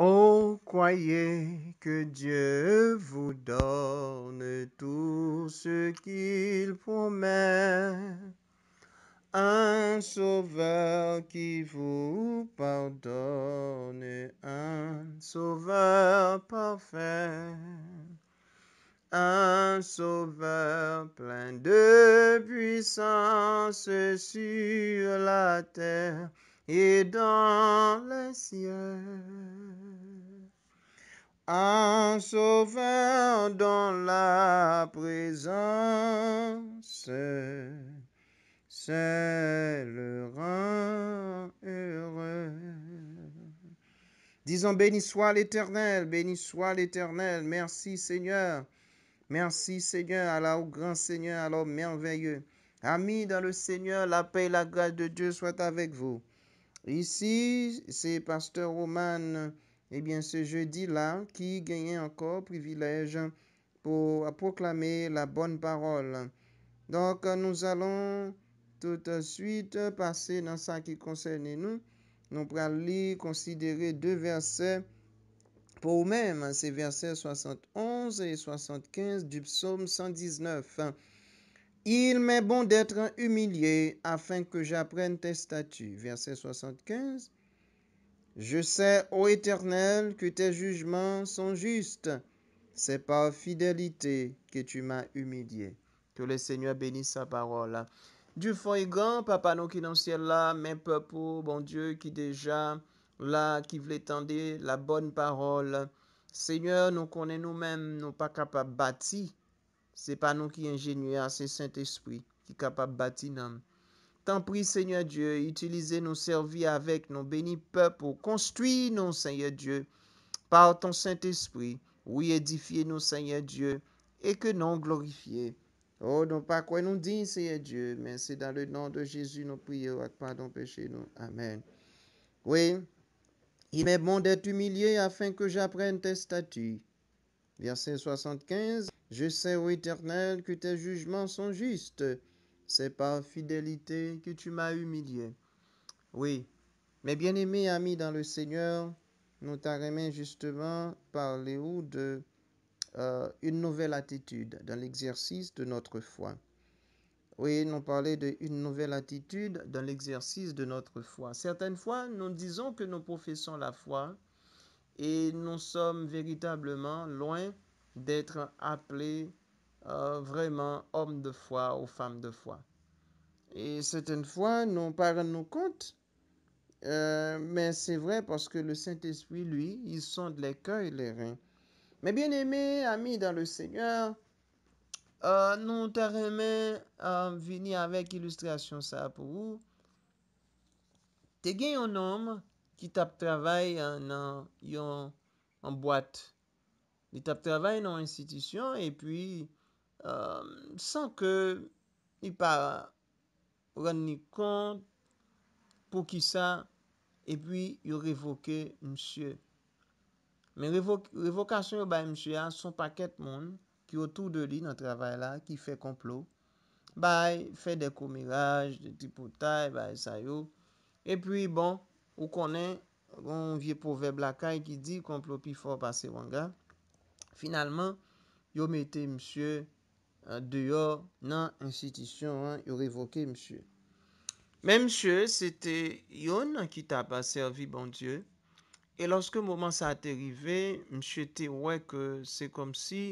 Oh, croyez que Dieu vous donne tout ce qu'il promet, un sauveur qui vous pardonne, un sauveur parfait, un sauveur plein de puissance sur la terre et dans les cieux. en sauveur dans la présence, c'est le rang heureux. Disons béni soit l'Éternel, béni soit l'Éternel. Merci Seigneur. Merci Seigneur, alors grand Seigneur, alors merveilleux. Amis dans le Seigneur, la paix et la grâce de Dieu soient avec vous. Ici, c'est Pasteur Roman, eh bien, ce jeudi-là, qui gagnait encore privilège pour proclamer la bonne parole. Donc, nous allons tout de suite passer dans ça qui concerne nous. Nous allons considérer deux versets pour nous-mêmes. Hein, ces versets 71 et 75 du psaume 119. Il m'est bon d'être humilié afin que j'apprenne tes statuts. Verset 75. Je sais, ô Éternel, que tes jugements sont justes. C'est par fidélité que tu m'as humilié. Que le Seigneur bénisse sa parole. Du fond et grand, papa nous qui dans le ciel là, mes peuples, oh bon Dieu qui déjà là, qui voulait tendre la bonne parole. Seigneur, nous connaissons nous-mêmes, nous pas capables de bâtir c'est pas nous qui enjenye à ce Saint-Esprit qui capable bâtir nam. T'en prie, Seigneur Dieu, utilisez nos servis avec nos bénis peuples, construis nous, Seigneur Dieu, par ton Saint-Esprit. Oui, édifiez nous, Seigneur Dieu, et que nous glorifions. Oh, non pas quoi nous dit, Seigneur Dieu, mais c'est dans le nom de Jésus nous prions, à pardon péché nous. Amen. Oui, il m'est bon d'être humilié afin que j'apprenne tes statuts. Verset 75. Je sais, ô Éternel, que tes jugements sont justes. C'est par fidélité que tu m'as humilié. Oui, mais bien-aimés amis dans le Seigneur, nous t'aimons justement parler les de euh, une nouvelle attitude dans l'exercice de notre foi. Oui, nous parlons d'une nouvelle attitude dans l'exercice de notre foi. Certaines fois, nous disons que nous professons la foi et nous sommes véritablement loin d'être appelé euh, vraiment homme de foi ou femme de foi. Et certaines fois, nous pas nous compte. Euh, mais c'est vrai parce que le Saint-Esprit, lui, il sonde les cœurs et les reins. Mais bien aimés, amis dans le Seigneur, euh, nous t'aimons venir avec illustration ça pour vous. T'es un homme qui tape travail en boîte. Li tap travay nan institisyon e pwi euh, san ke y pa rannik kont pou ki sa e pwi y revoke msye. Men revokasyon yo bay msye a son paket moun ki otou de li nan travay la ki fe komplo. Bay fe de komiraj, de tipotay, bay sayo. E pwi bon, ou konen yon vie pove blakay ki di komplo pi fwa pase wangal. Finalman, yo mette msye euh, deyo nan insitisyon, yo revoke msye. Men msye, sete yon ki ta pa servi bon Diyo. E loske mouman sa ate rive, msye te wè ke se kom si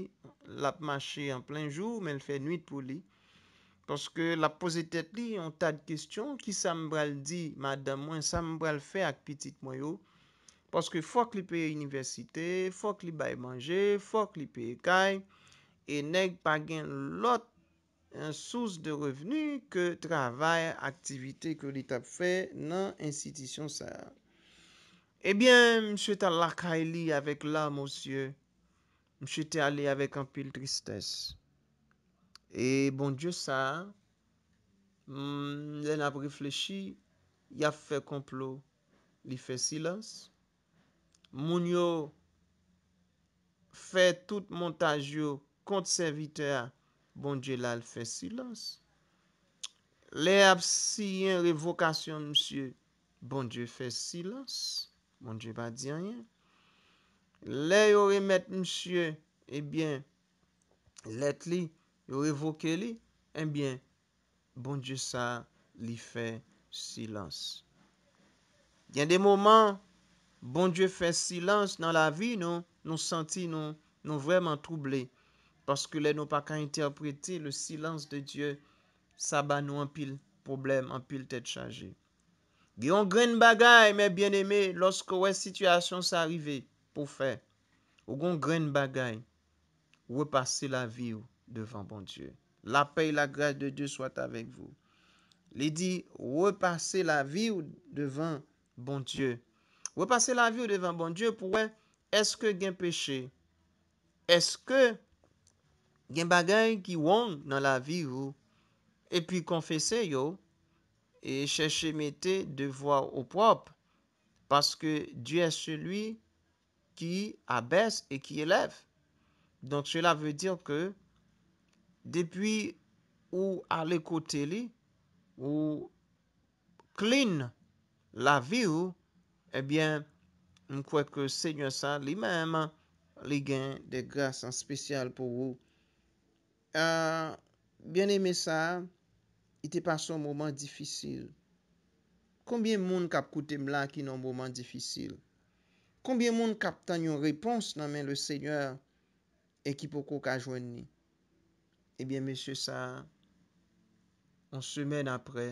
lap mache en plen jou, men fè nuit pou li. Poske la pose tet li yon ta de kestyon ki sa mbral di, madan mwen sa mbral fè ak pitit mwayo. Paske fòk li peye universite, fòk li bay manje, fòk li peye kay, e neg pagen lot an eh, sous de revenu ke travay aktivite ke li tap fe nan insidisyon sa. Ebyen, msye tal la kay li avek la monsye, msye te ale avek an pil tristese. E bon djou sa, mnen mm, ap reflechi, ya fe komplo, li fe silans, moun yo fè tout montaj yo kont servite a, bon dje lal fè silans. Le ap si yon revokasyon msye, bon dje fè silans, bon dje pa diyan yon. Le yon remet msye, ebyen eh let li, yon revoke li, ebyen eh bon dje sa li fè silans. Yon de mouman, Bon Diyo fè silans nan la vi non? nou, nou senti non? nou, nou vwèman troublè. Paske lè nou pa ka interpretè le silans de Diyo, sa ba nou anpil problem, anpil tèd chajè. Gè yon gren bagay, mè bien emè, loske wè situasyon s'arivè pou fè. Ogon gren bagay, wè pase la vi ou devan bon Diyo. La pey la graj de Diyo swat avèk vou. Li di, wè pase la vi ou devan bon Diyo. Wè pase la vi bon ou devan bon Diyo pou wè eske gen peche, eske gen bagay ki wong nan la vi ou, epi konfese yo, e chèche mette devwa ou prop, paske Diyo e selwi ki abes e ki elev. Donk chèla vè dir ke, depi ou ale kote li, ou klin la vi ou, Ebyen, eh mwen kwek se nyo sa li mèman li gen de gras an spesyal pou wou. A, ah, byen eme sa, ite pa son mwoman difisil. Konbyen moun kap koute mla ki non mwoman difisil? Konbyen moun kap tan yon repons nan men le eh se nyo ekipo koka jwen ni? Ebyen, mwen se sa, an semen apre,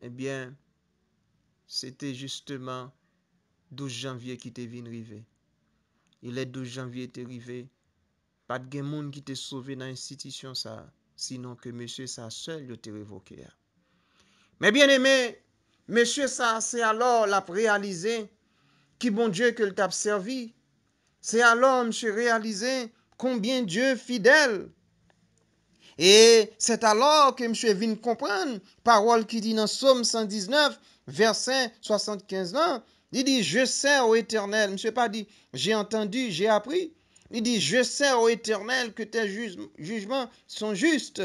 ebyen, eh Sete justeman 12 janvye ki te vin rive. Ile 12 janvye te rive, pat gen moun ki te sove nan institisyon sa. Sinon ke mèche sa sel yo te revoke a. Mè bien emè, mèche sa se alò la prealize ki bon Dje ke l tap servie. Se alò mèche realize konbyen Dje fidèl. Et c'est alors que M. Vin comprendre parole qui dit dans Psaume 119, verset 75 il dit je sais ô Éternel, monsieur pas dit j'ai entendu, j'ai appris. Il dit je sais ô Éternel que tes jugements sont justes.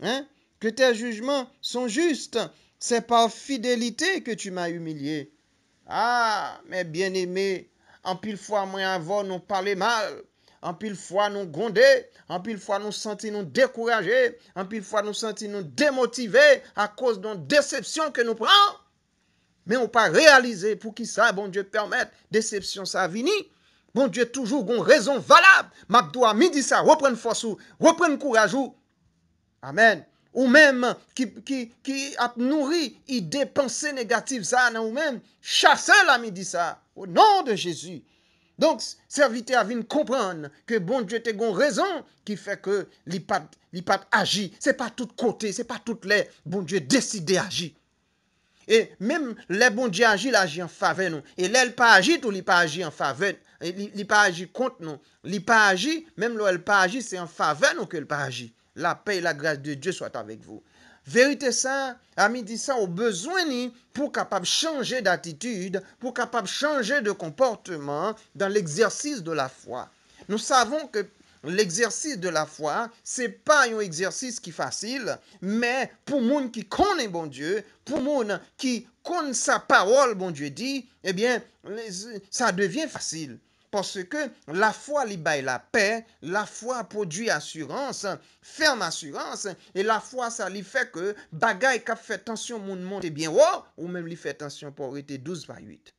Hein? Que tes jugements sont justes. C'est par fidélité que tu m'as humilié. Ah, mes bien-aimés, en pile fois moi avant nous parler mal. Anpil fwa nou gondè, anpil fwa nou senti nou dekourajè, anpil fwa nou senti nou demotivè a koz nou decepsyon ke nou pran. Men ou pa realize pou ki sa bon Diyo permèt decepsyon sa vini. Bon Diyo toujou gon rezon valab. Mabdou a mi di sa, repren fwa sou, repren kourajou. Amen. Ou men, ki ap nouri ide pensè negatif sa nan ou men, chase la mi di sa, ou nan de Jezou. Donk servite avin kompran ke bondje te gon rezon ki fe ke li pat agi. Se pa tout kote, se pa tout le bondje deside agi. E menm le bondje agi, la agi an fave non. E le l pa agi, tou li pa agi an fave, li pa agi kont non. Li pa agi, menm lo l pa agi, se an fave non ke l pa agi. La pey la grace de Dieu soit avek vou. vérité ça ami dit ça au besoin ni pour capable changer d'attitude, pour capable changer de comportement dans l'exercice de la foi. Nous savons que l'exercice de la foi, foi c'est pas un exercice qui facile mais pour monde qui connaît bon dieu pour monde qui connaît sa parole, bon Dieu dit, eh bien, ça devient facile. Porske la fwa li bay la pè, la fwa prodwi asurans, ferm asurans, e la fwa sa li fè ke bagay kap fè tansyon moun moun tebyen wò, ou mèm li fè tansyon pou orite 12 x 8.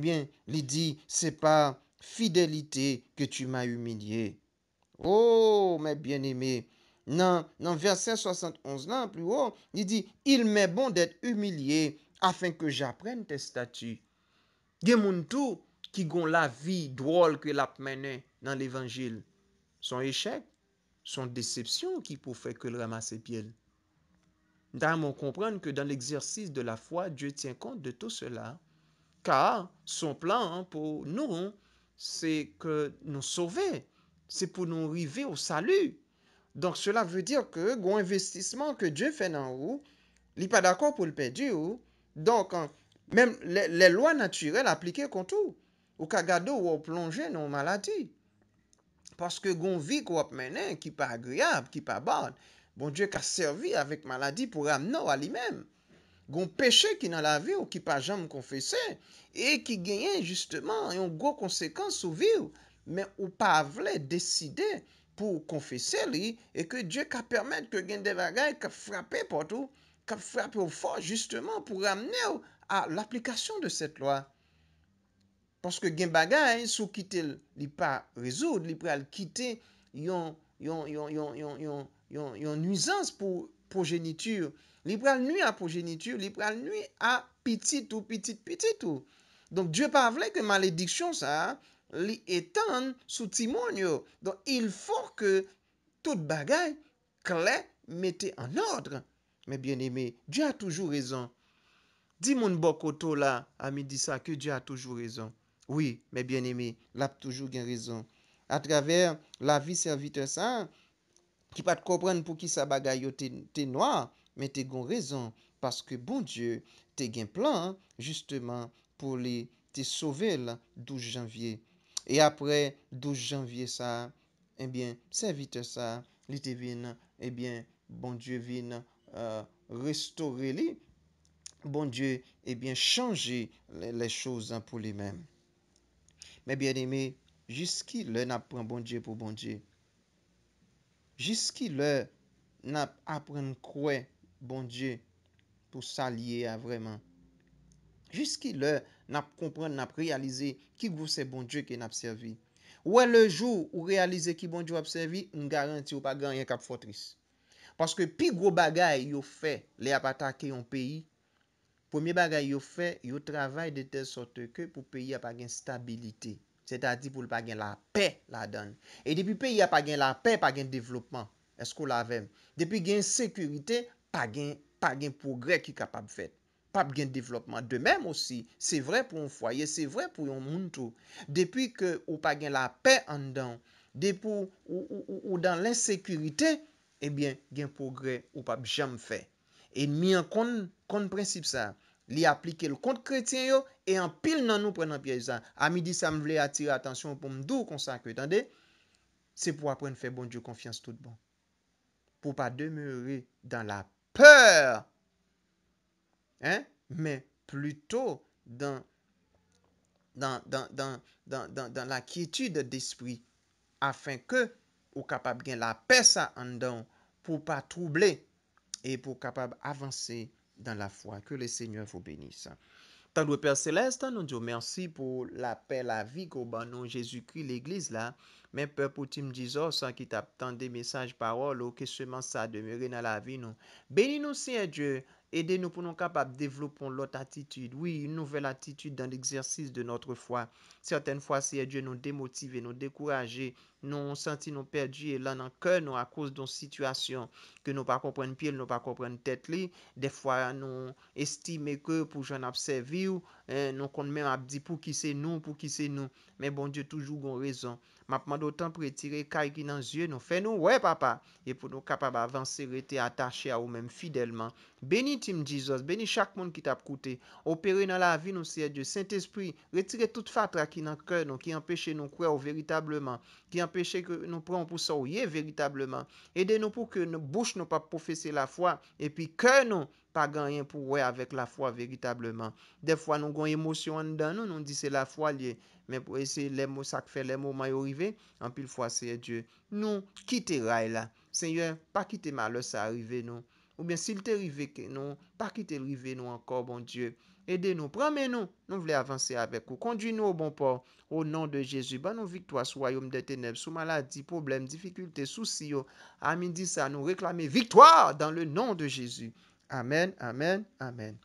Ebyen, eh li di, se pa fidelite ke tu m'a umilye. Oh, mè bien eme, nan verset 71 nan, pli wò, li di, il mè bon dèt umilye, afen ke j apren te statu. Gè moun tou, qui ont la vie drôle qu'il l'a menée dans l'Évangile. Son échec, son déception, qui pour fait que le ramase pied. Dame, on comprendre que dans l'exercice de la foi, Dieu tient compte de tout cela, car son plan pour nous, c'est que nous sauver, c'est pour nous arriver au salut. Donc cela veut dire que gros investissement que Dieu fait dans nous, il n'est pas d'accord pour le perdre. Donc hein, même les, lois naturelles appliquées contre tout. Ou ka gado wop plonje nou maladi. Paske goun vi kou wop menen, ki pa agriab, ki pa ban, bon, bon Dje ka servi avik maladi pou ram nou alimem. Goun peche ki nan la vi ou ki pa jam konfese, e ki genyen justement yon gwo konsekans sou vi ou, men ou pa avle deside pou konfese li, e ke Dje ka permette ke gen deva gaye ka frape potou, ka frape ou fò justement pou ramnen ou a l'aplikasyon de set lwa. Paske gen bagay sou kite li pa rezoud, li pral kite yon nizans pou projenitur. Li pral nye a projenitur, li pral nye a pitit ou pitit pitit ou. Donk, Dje pa vle ke malediksyon sa li etan sou timonyo. Donk, il fwo ke tout bagay kle mette an odre. Me bien eme, Dje a toujou rezon. Di moun bokoto la, ami di sa, ke Dje a toujou rezon. Oui, mais bien-aimé, l'ap toujou gen rezon. A travers la vie servite sa, ki pat kopren pou ki sa bagay yo te noa, men te gon rezon, paske bon dieu te gen plan, justement pou li te sovel 12 janvye. E apre 12 janvye sa, eh servite sa li te vin, eh bon dieu vin euh, restore li, bon dieu chanje le chouz pou li menm. Me byen eme, jiski lè nap pran bondye pou bondye. Jiski lè nap apren kwe bondye pou sa liye a vreman. Jiski lè nap kompran nap realize ki gwo se bondye ki nap servi. Ouè le jou ou realize ki bondye wap servi, n garanti ou bagay yon kap fotris. Paske pi gwo bagay yo fe le apatake yon peyi, Poumi bagay yo fe, yo travay de te sote ke pou peyi ap agen stabilite. Se ta di pou ap agen la pe la dan. E depi peyi ap agen la pe, ap agen devlopman. Esko la vem. Depi gen sekurite, ap agen progre ki kapap fet. Pap gen devlopman. De menm osi, se vre pou yon foye, se vre pou yon moun tou. Depi ke ou ap agen la pe an dan, depi ou ou ou ou eh ou dan len sekurite, ebyen gen progre ou pap jam fe. E mi an kon prinsip sa. li aplike l kont kretiyen yo, e an pil nan nou pren nan piye zan. Ami di sa m vle atire atensyon pou m dou konsakwe. Tande, se pou apren fè bon diou konfians tout bon. Pou pa demeure dan la peur. Hein? Me pluto dan dan dan dan la kietude despri. Afen ke ou kapab gen la pe sa an dan pou pa trouble e pou kapab avanse Dan la fwa. Ke le Seigneur fwo benis. Tan lwe Père Céleste. Tan nou diyo. Mersi pou la pe la vi. Ko ban nou. Jésus kri l'Eglise la. Men pe pou ti mdizor. San ki ta tan de mesaj parol. Ou ke seman sa demere nan la vi nou. Beni nou Seigneur Diyo. Ede nou pou nou kapap devlopon lot atitude. Oui, nouvel atitude dan l'exersis de notre fwa. Serten fwa seye djè nou demotive, nou dekouraje. Nou senti nou perdi e lan an kèl nou a kous don situasyon. Ke nou pa kompren pièl, nou pa kompren tèt li. Bon de fwa nou estime kèl pou joun apsevi ou. Nou kon men apdi pou ki se nou, pou ki se nou. Men bon djè toujou gon rezon. Mapman do tan pou etire kèl ki nan zye nou fe nou. Ouè papa, e pou nou kapap avanse rete atache a ou men fidèlman. Beni tim jizos, beni chak moun ki tap koute Opere nan la vi nou seye die Sint espri, retire tout fatra ki nan koe nou Ki empeshe nou kwe ou veritableman Ki empeshe nou pran pou sa ou ye veritableman Ede nou pou ke nou bouch nou pa profese la fwa E pi koe nou pa ganyen pou we avek la fwa veritableman De fwa nou gwen emosyon an dan nou Nou di se la fwa liye Men pou ese le mou sak fe, le mou may orive An pil fwa seye die Nou kite ray la Senye, pa kite malos a arrive nou ou bien s'il t'est arrivé que nous, pas quitter t'est arrivé nous encore, bon Dieu, aidez-nous, prenez-nous, nous voulons avancer avec vous, conduis-nous au bon port, au nom de Jésus, Bonne nous victoire sous royaume des ténèbres, sous maladie, problème, difficulté, souci, à oh. midi ça, nous réclamer victoire dans le nom de Jésus. Amen, amen, amen.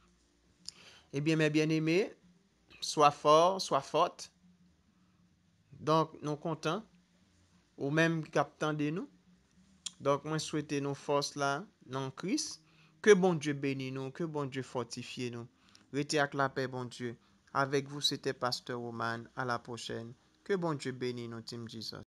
Eh bien, mes bien-aimés, sois fort, sois forte. Donc, nous comptons, ou même captant de nous. Donc, moi, souhaitez nos forces là, non Christ. Que bon Dieu bénisse nous, que bon Dieu fortifie nous. Rétez avec la paix, bon Dieu. Avec vous, c'était Pasteur Roman. à la prochaine. Que bon Dieu bénisse nous, Tim Jesus.